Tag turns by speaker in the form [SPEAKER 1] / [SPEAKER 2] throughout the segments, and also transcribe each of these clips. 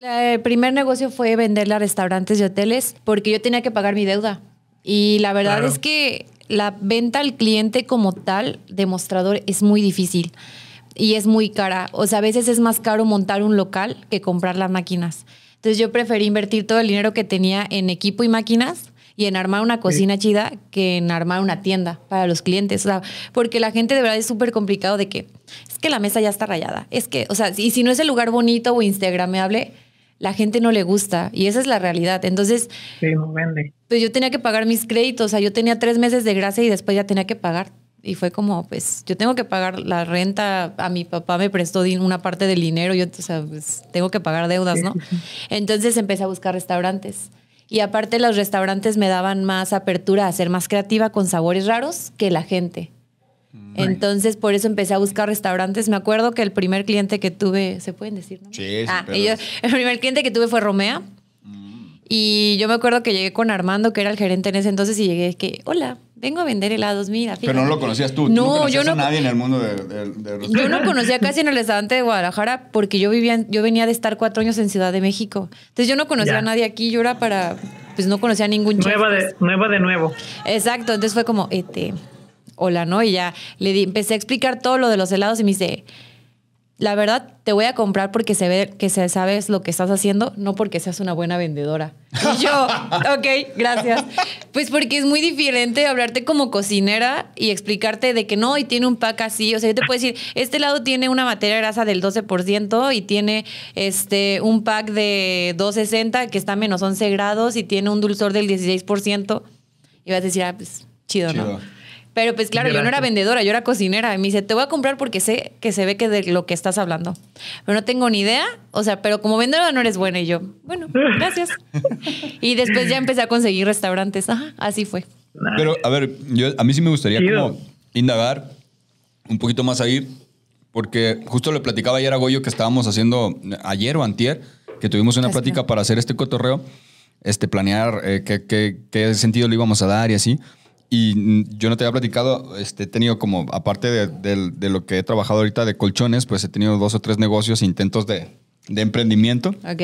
[SPEAKER 1] El primer negocio fue venderle a restaurantes y hoteles porque yo tenía que pagar mi deuda. Y la verdad es que la venta al cliente como tal, demostrador, es muy difícil y es muy cara. O sea, a veces es más caro montar un local que comprar las máquinas. Entonces yo preferí invertir todo el dinero que tenía en equipo y máquinas y en armar una cocina chida que en armar una tienda para los clientes. O sea, porque la gente de verdad es súper complicado de que es que la mesa ya está rayada. Es que, o sea, y si no es el lugar bonito o instagramable la gente no le gusta y esa es la realidad. Entonces, pues yo tenía que pagar mis créditos, o sea, yo tenía tres meses de gracia y después ya tenía que pagar. Y fue como, pues yo tengo que pagar la renta, a mi papá me prestó una parte del dinero, yo o sea, pues, tengo que pagar deudas, ¿no? Entonces empecé a buscar restaurantes. Y aparte los restaurantes me daban más apertura a ser más creativa con sabores raros que la gente. Entonces, por eso empecé a buscar restaurantes. Me acuerdo que el primer cliente que tuve, ¿se pueden decir? No? Sí, ah, El primer cliente que tuve fue Romea. Mm. Y yo me acuerdo que llegué con Armando, que era el gerente en ese entonces, y llegué que, hola, vengo a vender helados, mira. Pero no lo conocías tú. No, yo no. A nadie
[SPEAKER 2] en el mundo de, de, restaurantes. Yo no conocía
[SPEAKER 1] casi en el restaurante de Guadalajara porque yo vivía, yo venía de estar cuatro años en Ciudad de México. Entonces yo no conocía a nadie aquí. Yo era para, pues no conocía a ningún chico. Nueva de, nueva de nuevo. Exacto. Entonces fue como, este hola, ¿no? Y ya le di, empecé a explicar todo lo de los helados y me dice, la verdad, te voy a comprar porque se ve que se sabes lo que estás haciendo, no porque seas una buena vendedora. Y yo, ok, gracias. Pues porque es muy diferente hablarte como cocinera y explicarte de que no, y tiene un pack así. O sea, yo te puedo decir, este helado tiene una materia grasa del 12% y tiene este un pack de 260 que está a menos 11 grados y tiene un dulzor del 16%. Y vas a decir, ah, pues chido. chido. ¿no? Pero pues claro, yo no era vendedora, yo era cocinera. Y me dice, te voy a comprar porque sé que se ve que de lo que estás hablando. Pero no tengo ni idea. O sea, pero como vendedora no eres buena. Y yo, bueno, gracias. y después ya empecé a conseguir restaurantes. Ajá, así fue.
[SPEAKER 2] Pero a ver, yo, a mí sí me gustaría como indagar un poquito más ahí. Porque justo le platicaba ayer a Goyo que estábamos haciendo eh, ayer o antier, que tuvimos una plática para hacer este cotorreo, este planear eh, qué, qué, qué sentido le íbamos a dar y así y yo no te había platicado, este, he tenido como, aparte de, lo que he trabajado ahorita de colchones, pues he tenido dos o tres negocios, intentos de, emprendimiento. Ok.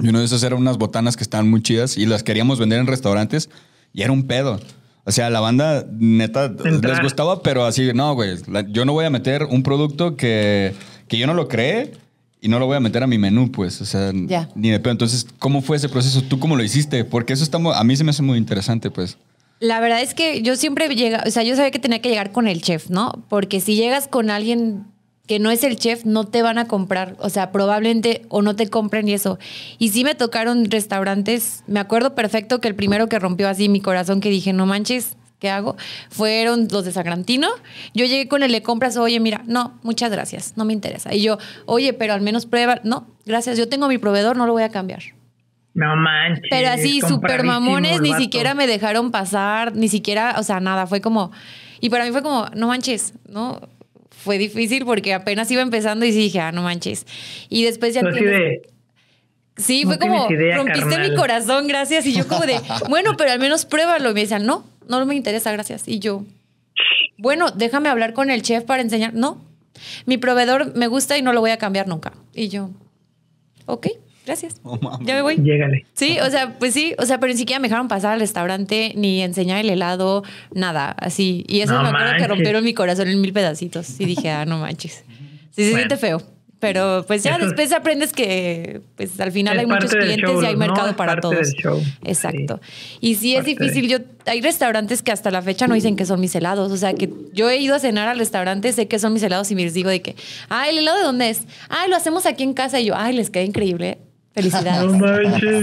[SPEAKER 2] Y uno de esos era unas botanas que estaban muy chidas y las queríamos vender en restaurantes y era un pedo. O sea, la banda neta les gustaba, pero así, no, güey, yo no voy a meter un producto que, que yo no lo cree y no lo voy a meter a mi menú, pues, o sea, ni de pedo. Entonces, ¿cómo fue ese proceso? ¿Tú cómo lo hiciste? Porque eso estamos, a mí se me hace muy interesante, pues.
[SPEAKER 1] La verdad es que yo siempre llega, o sea, yo sabía que tenía que llegar con el chef, ¿no? Porque si llegas con alguien que no es el chef, no te van a comprar, o sea, probablemente o no te compren y eso. Y sí me tocaron restaurantes, me acuerdo perfecto que el primero que rompió así mi corazón que dije, no manches, ¿qué hago? Fueron los de Sagrantino. Yo llegué con el de compras, oye, mira, no, muchas gracias, no me interesa. Y yo, oye, pero al menos prueba, no, gracias, yo tengo mi proveedor, no lo voy a cambiar. No manches. Pero así, super mamones, ni siquiera me dejaron pasar, ni siquiera, o sea, nada, fue como... Y para mí fue como, no manches, ¿no? Fue difícil porque apenas iba empezando y sí dije, ah, no manches. Y después ya... sí, fue como, rompiste mi corazón, gracias. Y yo como de, bueno, pero al menos pruébalo. Y me decían, no, no me interesa, gracias. Y yo, bueno, déjame hablar con el chef para enseñar. No, mi proveedor me gusta y no lo voy a cambiar nunca. Y yo, ok gracias. ya me voy. Llegale. Sí, o sea, pues sí, o sea, pero ni siquiera me dejaron pasar al restaurante ni enseñar el helado, nada, así. Y eso me acuerdo que rompieron mi corazón en mil pedacitos. Y dije, ah, no manches. Sí, se siente feo. Pero pues ya después aprendes que pues al final hay muchos clientes y hay mercado para todos. Exacto. Y sí es difícil, yo hay restaurantes que hasta la fecha no dicen que son mis helados, o sea que yo he ido a cenar al restaurante, sé que son mis helados y me les digo de que, "Ah, el helado de dónde es? Ah, lo hacemos aquí en casa." Y yo, "Ay, les queda increíble." Felicidades.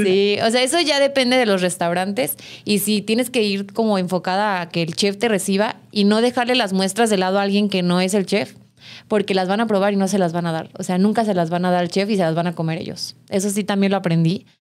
[SPEAKER 1] sí, o sea, eso ya depende de los restaurantes y si tienes que ir como enfocada a que el chef te reciba y no dejarle las muestras de lado a alguien que no es el chef, porque las van a probar y no se las van a dar. O sea, nunca se las van a dar al chef y se las van a comer ellos. Eso sí también lo aprendí.